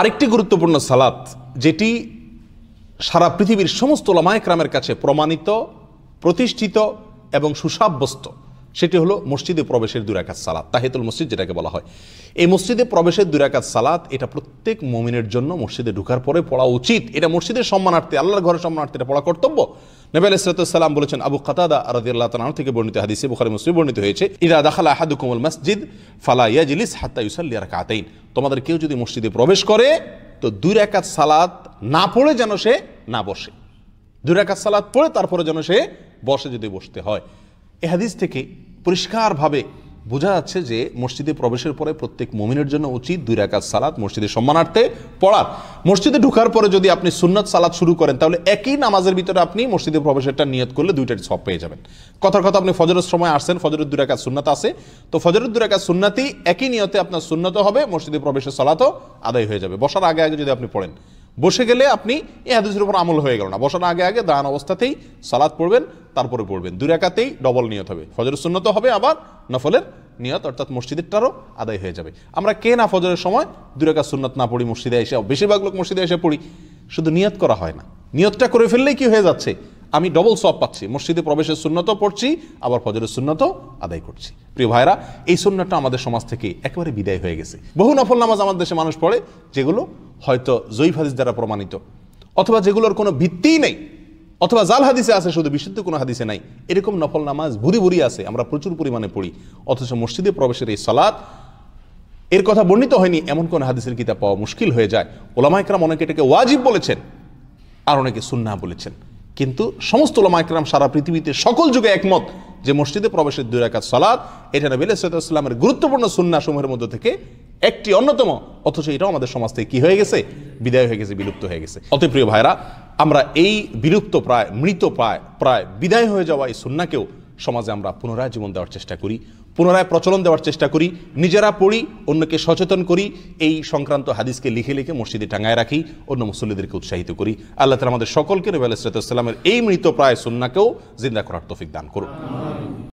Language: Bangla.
আরেকটি গুরুত্বপূর্ণ সালাত যেটি সারা পৃথিবীর সমস্ত লমায়করামের কাছে প্রমাণিত প্রতিষ্ঠিত এবং সুসাব্যস্ত সেটি হলো মসজিদে প্রবেশের দুরাকাত সালাত তাহেতুল মসজিদ যেটাকে বলা হয় এই মসজিদে প্রবেশের দুরাকাত সালাত এটা প্রত্যেক মমিনের জন্য মসজিদে ঢুকার পরে পড়া উচিত এটা মসজিদের সম্মানার্থে আল্লাহর ঘরের সম্মানার্থে এটা পড়া কর্তব্য নবী আলাইসালাম বলেছেন আবু কাতাদা রাদিয়াল্লাহ তালাহ থেকে বর্ণিত হাদিসে বুখারি মুসলিম বর্ণিত হয়েছে ইদা দাখালা আহাদুকুমুল মসজিদ ফালা ইয়াজিলিস হাত্তা ইউসাল্লিয়া কাতাইন তোমাদের কেউ যদি মসজিদে প্রবেশ করে তো দুরাকাত সালাত না পড়ে যেন সে না বসে দুরাকাত সালাত পড়ে তারপরে যেন সে বসে যদি বসতে হয় এহাদিস থেকে পরিষ্কারভাবে বোঝা যাচ্ছে যে মসজিদে প্রবেশের পরে প্রত্যেক মোমিনের জন্য উচিত দুই রাকাত সালাত মসজিদের সম্মানার্থে পড়ার মসজিদে ঢুকার পরে যদি আপনি সুন্নত সালাত শুরু করেন তাহলে একই নামাজের ভিতরে আপনি মসজিদে প্রবেশেরটা নিয়ত করলে দুইটার সব পেয়ে যাবেন কথার কথা আপনি ফজরের সময় আসছেন ফজরের দুই রাকাত সুন্নাত আছে তো ফজরের দুই রাকাত সুন্নাতি একই নিয়তে আপনার সুন্নত হবে মসজিদে প্রবেশের সালাতও আদায় হয়ে যাবে বসার আগে আগে যদি আপনি পড়েন বসে গেলে আপনি এ হাদিসের উপর আমল হয়ে গেল না বসার আগে আগে দাঁড়ান অবস্থাতেই সালাদ পড়বেন তারপরে পড়বেন দুরাকাতেই ডবল নিয়ত হবে ফজরের সুন্নত হবে আবার নফলের নিয়ত অর্থাৎ মসজিদেরটারও আদায় হয়ে যাবে আমরা কে না ফজরের সময় একা সুন্নত না পড়ি মসজিদে এসে বেশিরভাগ লোক মসজিদে এসে পড়ি শুধু নিয়ত করা হয় না নিয়তটা করে ফেললেই কি হয়ে যাচ্ছে আমি ডবল সব পাচ্ছি মসজিদে প্রবেশের সুন্নত পড়ছি আবার ফজরের সুন্নত আদায় করছি প্রিয় ভাইরা এই সুন্নতটা আমাদের সমাজ থেকে একেবারে বিদায় হয়ে গেছে বহু নফল নামাজ আমাদের দেশে মানুষ পড়ে যেগুলো হয়তো জৈব হাদিস দ্বারা প্রমাণিত অথবা যেগুলোর কোনো ভিত্তিই নেই অথবা জাল হাদিসে আছে শুধু বিশুদ্ধ কোনো হাদিসে নাই এরকম নফল নামাজ ভুরি ভুরি আছে আমরা প্রচুর পরিমাণে পড়ি অথচ মসজিদে প্রবেশের এই সালাদ এর কথা বর্ণিত হয়নি এমন কোন হাদিসের কিতাব পাওয়া মুশকিল হয়ে যায় ওলামা একরাম অনেকে এটাকে ওয়াজিব বলেছেন আর অনেকে সুন্না বলেছেন কিন্তু সমস্ত ওলামা একরাম সারা পৃথিবীতে সকল যুগে একমত যে মসজিদে প্রবেশের দুই রেখা সালাদ এটা নবী সাল্লামের গুরুত্বপূর্ণ সুন্না সময়ের মধ্যে থেকে একটি অন্যতম অথচ এটাও আমাদের সমাজ থেকে কী হয়ে গেছে বিদায় হয়ে গেছে বিলুপ্ত হয়ে গেছে অতি প্রিয় ভাইরা আমরা এই বিলুপ্ত প্রায় মৃত প্রায় প্রায় বিদায় হয়ে যাওয়া এই সুন্নাকেও সমাজে আমরা পুনরায় জীবন দেওয়ার চেষ্টা করি পুনরায় প্রচলন দেওয়ার চেষ্টা করি নিজেরা পড়ি অন্যকে সচেতন করি এই সংক্রান্ত হাদিসকে লিখে লিখে মসজিদে টাঙায় রাখি অন্য মুসল্লিদেরকে উৎসাহিত করি আল্লাহ তালা আমাদের সকলকে নবী সালাতামের এই মৃত প্রায় সুন্নাকেও জিন্দা করার তফিক দান করুন